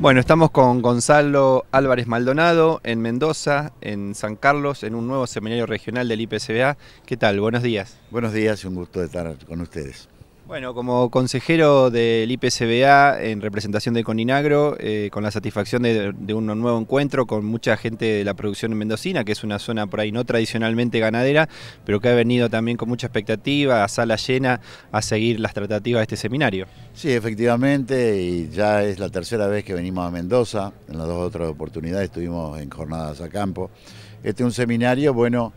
Bueno, estamos con Gonzalo Álvarez Maldonado en Mendoza, en San Carlos, en un nuevo seminario regional del IPCBA. ¿Qué tal? Buenos días. Buenos días, y un gusto estar con ustedes. Bueno, como consejero del IPCBA en representación de Coninagro, eh, con la satisfacción de, un nuevo encuentro con mucha gente de la producción en Mendocina, que es una zona por ahí no tradicionalmente ganadera, pero que ha venido también con mucha expectativa, a sala llena, a seguir las tratativas de este seminario. Sí, efectivamente, y ya es la tercera vez que venimos a Mendoza, en las dos otras oportunidades estuvimos en jornadas a campo. Este es un seminario, bueno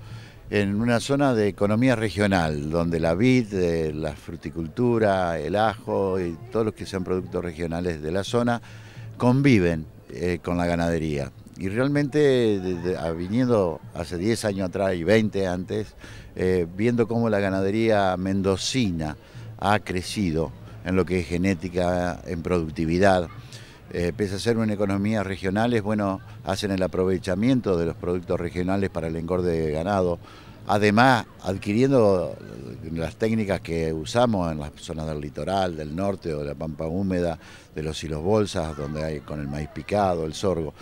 en una zona de economía regional, donde la vid, eh, la fruticultura, el ajo y todos los que sean productos regionales de la zona conviven eh, con la ganadería. Y realmente, viniendo hace 10 años atrás y 20 antes, eh, viendo cómo la ganadería mendocina ha crecido en lo que es genética, en productividad, pese a ser una economía regional, bueno, hacen el aprovechamiento de los productos regionales para el engorde de ganado, Además, adquiriendo las técnicas que usamos en las zonas del litoral, del norte o de la pampa húmeda, de los hilos bolsas, donde hay con el maíz picado, el sorgo,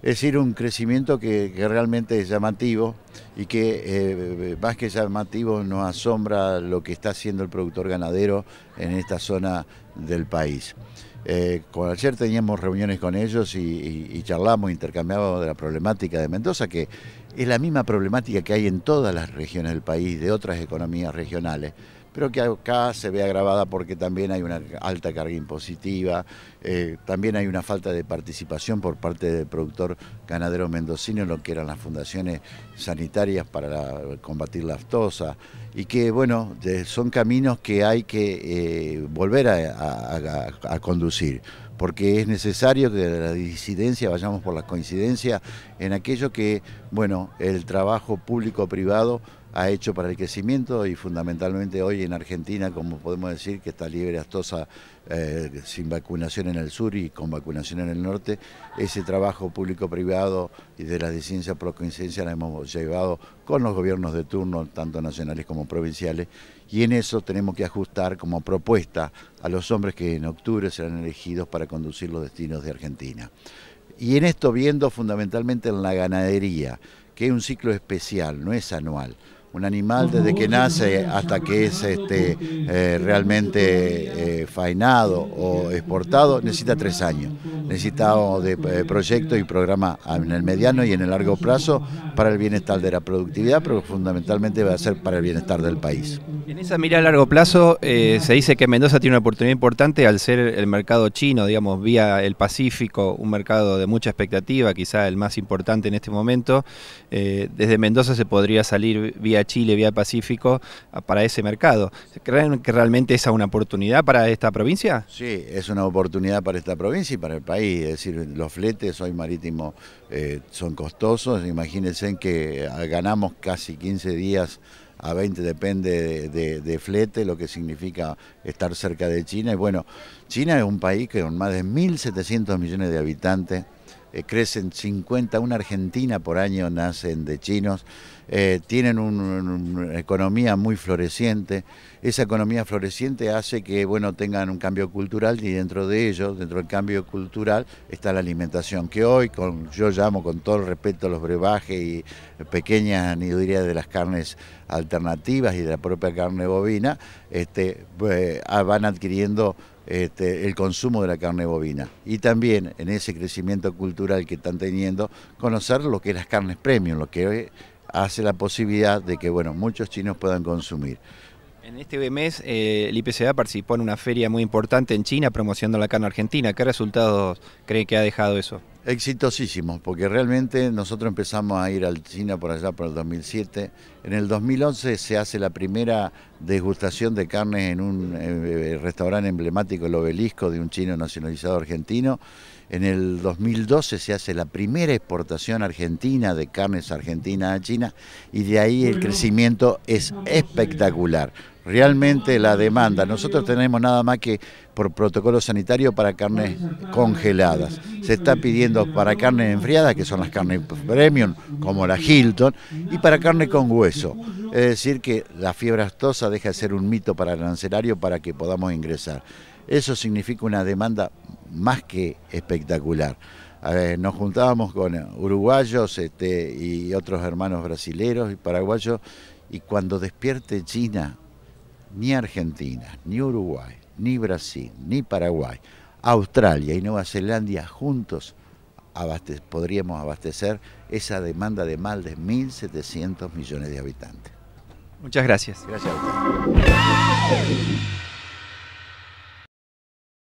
es decir, un crecimiento que, realmente es llamativo y que eh, más que llamativo nos asombra lo que está haciendo el productor ganadero en esta zona del país. Eh, con, ayer teníamos reuniones con ellos y, charlamos, intercambiábamos de la problemática de Mendoza, que es la misma problemática que hay en todas las regiones del país, de otras economías regionales. Creo que acá se ve agravada porque también hay una alta carga impositiva, eh, también hay una falta de participación por parte del productor ganadero mendocino en lo que eran las fundaciones sanitarias para combatir la aftosa, y que bueno, son caminos que hay que eh, volver a, a conducir porque es necesario que la disidencia vayamos por la coincidencia, en aquello que, bueno, el trabajo público-privado ha hecho para el crecimiento y fundamentalmente hoy en Argentina, como podemos decir, que está libre astosa eh, sin vacunación en el sur y con vacunación en el norte, ese trabajo público-privado y de la disidencia pro-coincidencia la hemos llevado con los gobiernos de turno, tanto nacionales como provinciales, y en eso tenemos que ajustar como propuesta a los hombres que en octubre serán elegidos para conducir los destinos de Argentina. Y en esto viendo fundamentalmente en la ganadería, que es un ciclo especial, no es anual un animal desde que nace hasta que es este, eh, realmente eh, faenado o exportado necesita tres años necesitamos de eh, proyectos y programas en el mediano y en el largo plazo para el bienestar de la productividad, pero fundamentalmente va a ser para el bienestar del país. En esa mira a largo plazo eh, se dice que Mendoza tiene una oportunidad importante al ser el mercado chino, digamos, vía el Pacífico, un mercado de mucha expectativa, quizá el más importante en este momento. Eh, desde Mendoza se podría salir vía Chile, vía Pacífico, para ese mercado. ¿Creen que realmente esa es una oportunidad para esta provincia? Sí, es una oportunidad para esta provincia y para el país es decir, los fletes hoy marítimos eh, son costosos, imagínense que ah, ganamos casi 15 días a 20 depende de, flete, lo que significa estar cerca de China. Y bueno, China es un país que con más de 1.700 millones de habitantes eh, crecen 50, una Argentina por año nacen de chinos, eh, tienen una economía muy floreciente. Esa economía floreciente hace que bueno, tengan un cambio cultural y dentro de ellos, dentro del cambio cultural, está la alimentación, que hoy yo llamo con todo el respeto los brebajes y pequeñas, ni de las carnes alternativas y de la propia carne bovina, este, eh, ah, van adquiriendo este, el consumo de la carne bovina. Y también en ese crecimiento cultural que están teniendo, conocer lo que es las carnes premium, lo que hace la posibilidad de que bueno, muchos chinos puedan consumir. En este mes eh, el IPCA participó en una feria muy importante en China promocionando la carne argentina. ¿Qué resultados cree que ha dejado eso? Exitosísimo, porque realmente nosotros empezamos a ir al China por allá por el 2007. En el 2011 se hace la primera degustación de carnes en un eh, restaurante emblemático El Obelisco de un chino nacionalizado argentino. En el 2012 se hace la primera exportación argentina de cames argentinas a China y de ahí el crecimiento es espectacular realmente la demanda. Nosotros tenemos nada más que por protocolo sanitario para carnes congeladas. Se está pidiendo para carnes enfriadas, que son las carnes premium, como la Hilton, y para carne con hueso. Es decir, que la fiebre astosa deja de ser un mito para el arancelario para que podamos ingresar. Eso significa una demanda más que espectacular. nos juntábamos con uruguayos este, y otros hermanos brasileros y paraguayos y cuando despierte China ni Argentina, ni Uruguay, ni Brasil, ni Paraguay, Australia y Nueva Zelanda juntos podríamos abastecer esa demanda de más de 1.700 millones de habitantes. Muchas gracias. Gracias